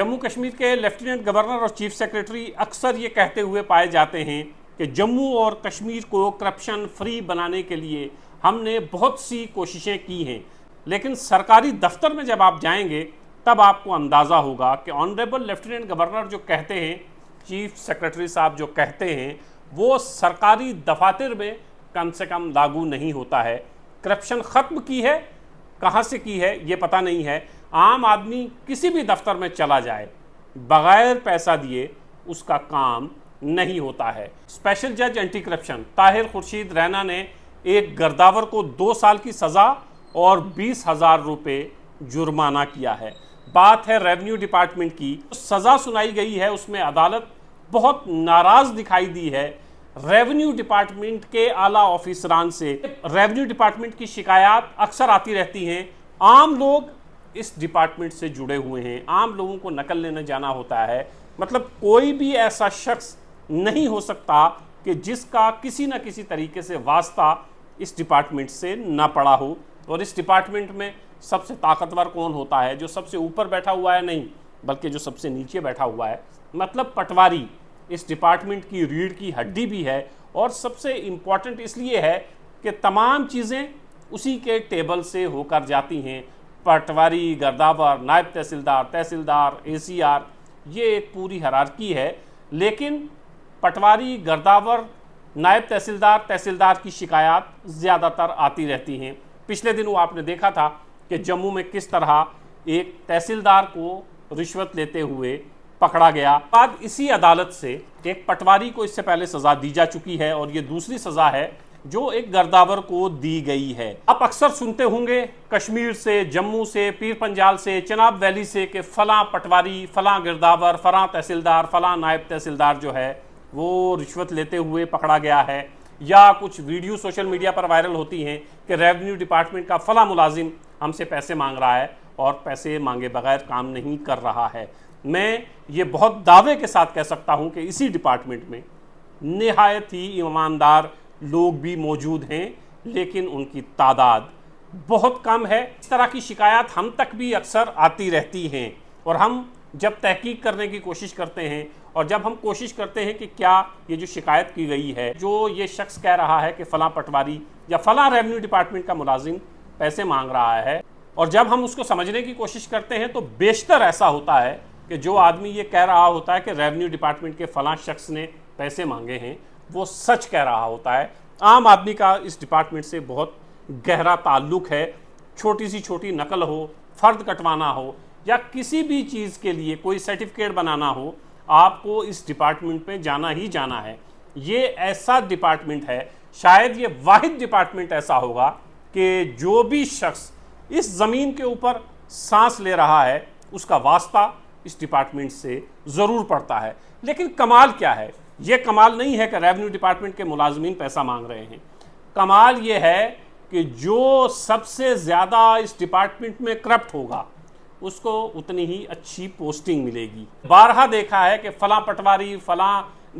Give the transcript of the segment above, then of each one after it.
जम्मू कश्मीर के lieutenant governor और chief secretary अक्सर ये कहते हुए पाए जाते हैं कि जम्मू और कश्मीर को करप्शन फ्री बनाने के लिए हमने बहुत सी कोशिशें की हैं लेकिन सरकारी दफ्तर में जब आप जाएंगे तब आपको अंदाज़ा होगा कि ऑनरेबल लेफ्टिनेंट गवर्नर जो कहते हैं चीफ सेक्रेटरी साहब जो कहते हैं वो सरकारी दफातर में कम से कम लागू नहीं होता है करप्शन ख़त्म की है कहाँ से की है ये पता नहीं है आम आदमी किसी भी दफ्तर में चला जाए बगैर पैसा दिए उसका काम नहीं होता है स्पेशल जज एंटी करप्शन ताहिर खुर्शीद रैना ने एक गर्दावर को दो साल की सज़ा और बीस हज़ार रुपये जुर्माना किया है बात है रेवेन्यू डिपार्टमेंट की सज़ा सुनाई गई है उसमें अदालत बहुत नाराज़ दिखाई दी है रेवेन्यू डिपार्टमेंट के आला ऑफिसरान से रेवेन्यू डिपार्टमेंट की शिकायत अक्सर आती रहती हैं आम लोग इस डिपार्टमेंट से जुड़े हुए हैं आम लोगों को नकल लेने जाना होता है मतलब कोई भी ऐसा शख्स नहीं हो सकता कि जिसका किसी न किसी तरीके से वास्ता इस डिपार्टमेंट से ना पड़ा हो और इस डिपार्टमेंट में सबसे ताकतवर कौन होता है जो सबसे ऊपर बैठा हुआ है नहीं बल्कि जो सबसे नीचे बैठा हुआ है मतलब पटवारी इस डिपार्टमेंट की रीढ़ की हड्डी भी है और सबसे इम्पॉर्टेंट इसलिए है कि तमाम चीज़ें उसी के टेबल से होकर जाती हैं पटवारी गर्दावर नायब तहसीलदार तहसीलदार एसीआर ये एक पूरी हरारकी है लेकिन पटवारी गर्दावर नायब तहसीलदार तहसीलदार की शिकायत ज़्यादातर आती रहती हैं पिछले दिनों आपने देखा था कि जम्मू में किस तरह एक तहसीलदार को रिश्वत लेते हुए पकड़ा गया बाद इसी अदालत से एक पटवारी को इससे पहले सज़ा दी जा चुकी है और ये दूसरी सज़ा है जो एक गर्दावर को दी गई है आप अक्सर सुनते होंगे कश्मीर से जम्मू से पीर पंजाल से चनाब वैली से कि फला पटवारी फला गिरदावर फला तहसीलदार फला नायब तहसीलदार जो है वो रिश्वत लेते हुए पकड़ा गया है या कुछ वीडियो सोशल मीडिया पर वायरल होती हैं कि रेवेन्यू डिपार्टमेंट का फला मुलाजिम हमसे पैसे मांग रहा है और पैसे मांगे बगैर काम नहीं कर रहा है मैं ये बहुत दावे के साथ कह सकता हूँ कि इसी डिपार्टमेंट में नहायत ही ईमानदार लोग भी मौजूद हैं लेकिन उनकी तादाद बहुत कम है इस तरह की शिकायत हम तक भी अक्सर आती रहती हैं और हम जब तहकीक करने की कोशिश करते हैं और जब हम कोशिश करते हैं कि क्या ये जो शिकायत की गई है जो ये शख्स कह रहा है कि फ़लाँ पटवारी या फ़लाँ रेवेन्यू डिपार्टमेंट का मुलाजिम पैसे मांग रहा है और जब हम उसको समझने की कोशिश करते हैं तो बेशतर ऐसा होता है कि जो आदमी ये कह रहा होता है कि रेवेन्यू डिपार्टमेंट के फ़लाँ शख्स ने पैसे मांगे हैं वो सच कह रहा होता है आम आदमी का इस डिपार्टमेंट से बहुत गहरा ताल्लुक है छोटी सी छोटी नकल हो फर्द कटवाना हो या किसी भी चीज़ के लिए कोई सर्टिफिकेट बनाना हो आपको इस डिपार्टमेंट में जाना ही जाना है ये ऐसा डिपार्टमेंट है शायद ये वाहिद डिपार्टमेंट ऐसा होगा कि जो भी शख्स इस ज़मीन के ऊपर सांस ले रहा है उसका वास्ता इस डिपार्टमेंट से ज़रूर पड़ता है लेकिन कमाल क्या है ये कमाल नहीं है कि रेवेन्यू डिपार्टमेंट के मुलाजमीन पैसा मांग रहे हैं कमाल ये है कि जो सबसे ज़्यादा इस डिपार्टमेंट में करप्ट होगा उसको उतनी ही अच्छी पोस्टिंग मिलेगी बारहा देखा है कि फला पटवारी फला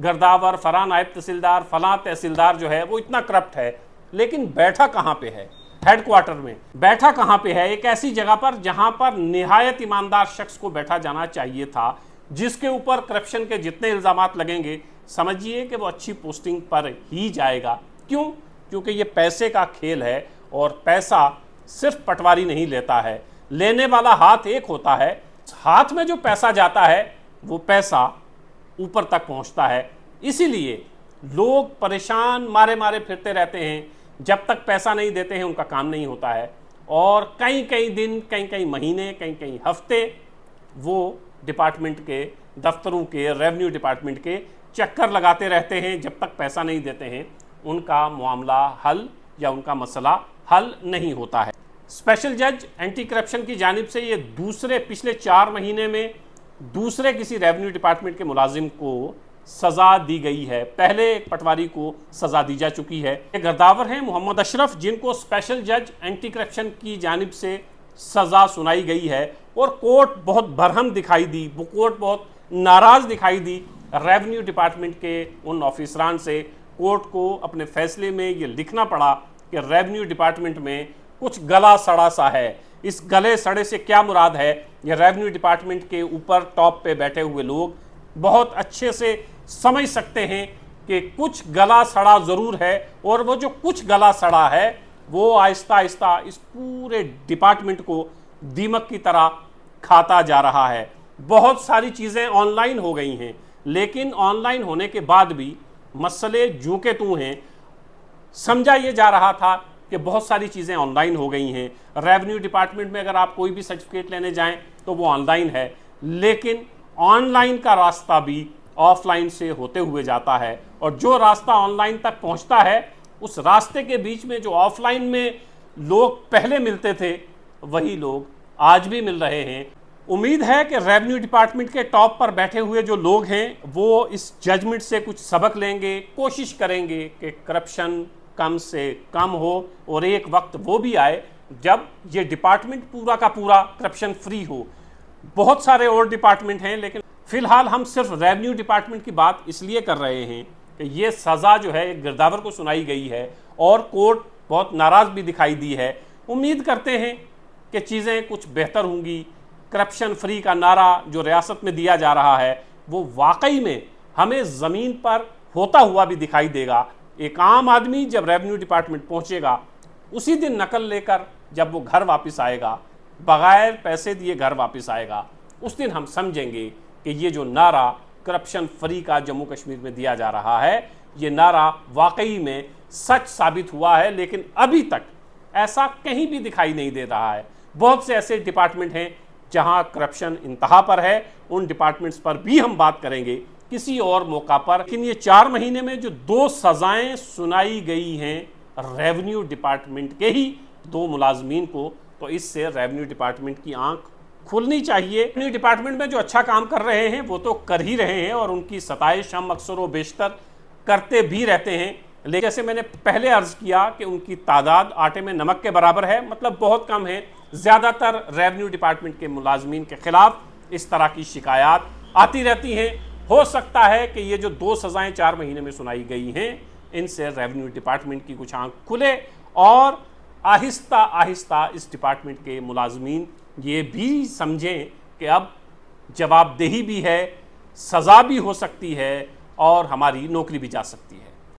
गर्दावर फला नायब तहसीलदार फला तहसीलदार जो है वो इतना करप्ट है लेकिन बैठा कहाँ पे है हेडक्वार्टर में बैठा कहाँ पे है एक ऐसी जगह पर जहाँ पर नहायत ईमानदार शख्स को बैठा जाना चाहिए था जिसके ऊपर करप्शन के जितने इल्ज़ाम लगेंगे समझिए कि वो अच्छी पोस्टिंग पर ही जाएगा क्यों क्योंकि ये पैसे का खेल है और पैसा सिर्फ पटवारी नहीं लेता है लेने वाला हाथ एक होता है हाथ में जो पैसा जाता है वो पैसा ऊपर तक पहुंचता है इसीलिए लोग परेशान मारे मारे फिरते रहते हैं जब तक पैसा नहीं देते हैं उनका काम नहीं होता है और कई कई दिन कई कई महीने कई कई हफ्ते वो डिपार्टमेंट के दफ्तरों के रेवेन्यू डिपार्टमेंट के चक्कर लगाते रहते हैं जब तक पैसा नहीं देते हैं उनका मामला हल या उनका मसला हल नहीं होता है स्पेशल जज एंटी करप्शन की जानब से ये दूसरे पिछले चार महीने में दूसरे किसी रेवेन्यू डिपार्टमेंट के मुलाजिम को सज़ा दी गई है पहले एक पटवारी को सज़ा दी जा चुकी है ये गर्दावर हैं मोहम्मद अशरफ जिनको स्पेशल जज एंटी करप्शन की जानब से सज़ा सुनाई गई है और कोर्ट बहुत बरहम दिखाई दी वो कोर्ट बहुत नाराज दिखाई दी रेवेन्यू डिपार्टमेंट के उन ऑफिसरान से कोर्ट को अपने फैसले में ये लिखना पड़ा कि रेवेन्यू डिपार्टमेंट में कुछ गला सड़ा सा है इस गले सड़े से क्या मुराद है ये रेवेन्यू डिपार्टमेंट के ऊपर टॉप पे बैठे हुए लोग बहुत अच्छे से समझ सकते हैं कि कुछ गला सड़ा ज़रूर है और वो जो कुछ गला सड़ा है वो आहिस्ता आहिस्ता इस पूरे डिपार्टमेंट को दीमक की तरह खाता जा रहा है बहुत सारी चीज़ें ऑनलाइन हो गई हैं लेकिन ऑनलाइन होने के बाद भी मसले जू के तू हैं समझा ये जा रहा था कि बहुत सारी चीज़ें ऑनलाइन हो गई हैं रेवेन्यू डिपार्टमेंट में अगर आप कोई भी सर्टिफिकेट लेने जाएं तो वो ऑनलाइन है लेकिन ऑनलाइन का रास्ता भी ऑफलाइन से होते हुए जाता है और जो रास्ता ऑनलाइन तक पहुंचता है उस रास्ते के बीच में जो ऑफलाइन में लोग पहले मिलते थे वही लोग आज भी मिल रहे हैं उम्मीद है कि रेवेन्यू डिपार्टमेंट के टॉप पर बैठे हुए जो लोग हैं वो इस जजमेंट से कुछ सबक लेंगे कोशिश करेंगे कि करप्शन कम से कम हो और एक वक्त वो भी आए जब ये डिपार्टमेंट पूरा का पूरा करप्शन फ्री हो बहुत सारे और डिपार्टमेंट हैं लेकिन फ़िलहाल हम सिर्फ रेवेन्यू डिपार्टमेंट की बात इसलिए कर रहे हैं कि ये सज़ा जो है गिरदावर को सुनाई गई है और कोर्ट बहुत नाराज़ भी दिखाई दी है उम्मीद करते हैं कि चीज़ें कुछ बेहतर होंगी करप्शन फ्री का नारा जो रियासत में दिया जा रहा है वो वाकई में हमें ज़मीन पर होता हुआ भी दिखाई देगा एक आम आदमी जब रेवेन्यू डिपार्टमेंट पहुंचेगा उसी दिन नकल लेकर जब वो घर वापस आएगा बग़ैर पैसे दिए घर वापस आएगा उस दिन हम समझेंगे कि ये जो नारा करप्शन फ्री का जम्मू कश्मीर में दिया जा रहा है ये नारा वाकई में सच साबित हुआ है लेकिन अभी तक ऐसा कहीं भी दिखाई नहीं दे रहा है बहुत से ऐसे डिपार्टमेंट हैं जहां करप्शन इंतहा पर है उन डिपार्टमेंट्स पर भी हम बात करेंगे किसी और मौका पर लेकिन ये चार महीने में जो दो सजाएं सुनाई गई हैं रेवेन्यू डिपार्टमेंट के ही दो मुलाजमीन को तो इससे रेवेन्यू डिपार्टमेंट की आंख खुलनी चाहिए रेवेन्यू डिपार्टमेंट में जो अच्छा काम कर रहे हैं वो तो कर ही रहे हैं और उनकी सताइश हम अक्सर व बेशतर करते भी रहते हैं लेकिन जैसे मैंने पहले अर्ज किया कि उनकी तादाद आटे में नमक के बराबर है मतलब बहुत कम है ज़्यादातर रेवेन्यू डिपार्टमेंट के मुलाजमीन के ख़िलाफ़ इस तरह की शिकायत आती रहती हैं हो सकता है कि ये जो दो सज़ाएँ चार महीने में सुनाई गई हैं इनसे रेवेन्यू डिपार्टमेंट की कुछ आंख खुले और आहिस्ता आहिस्ता इस डिपार्टमेंट के मुलाजमीन ये भी समझें कि अब जवाबदेही भी है सज़ा भी हो सकती है और हमारी नौकरी भी जा सकती है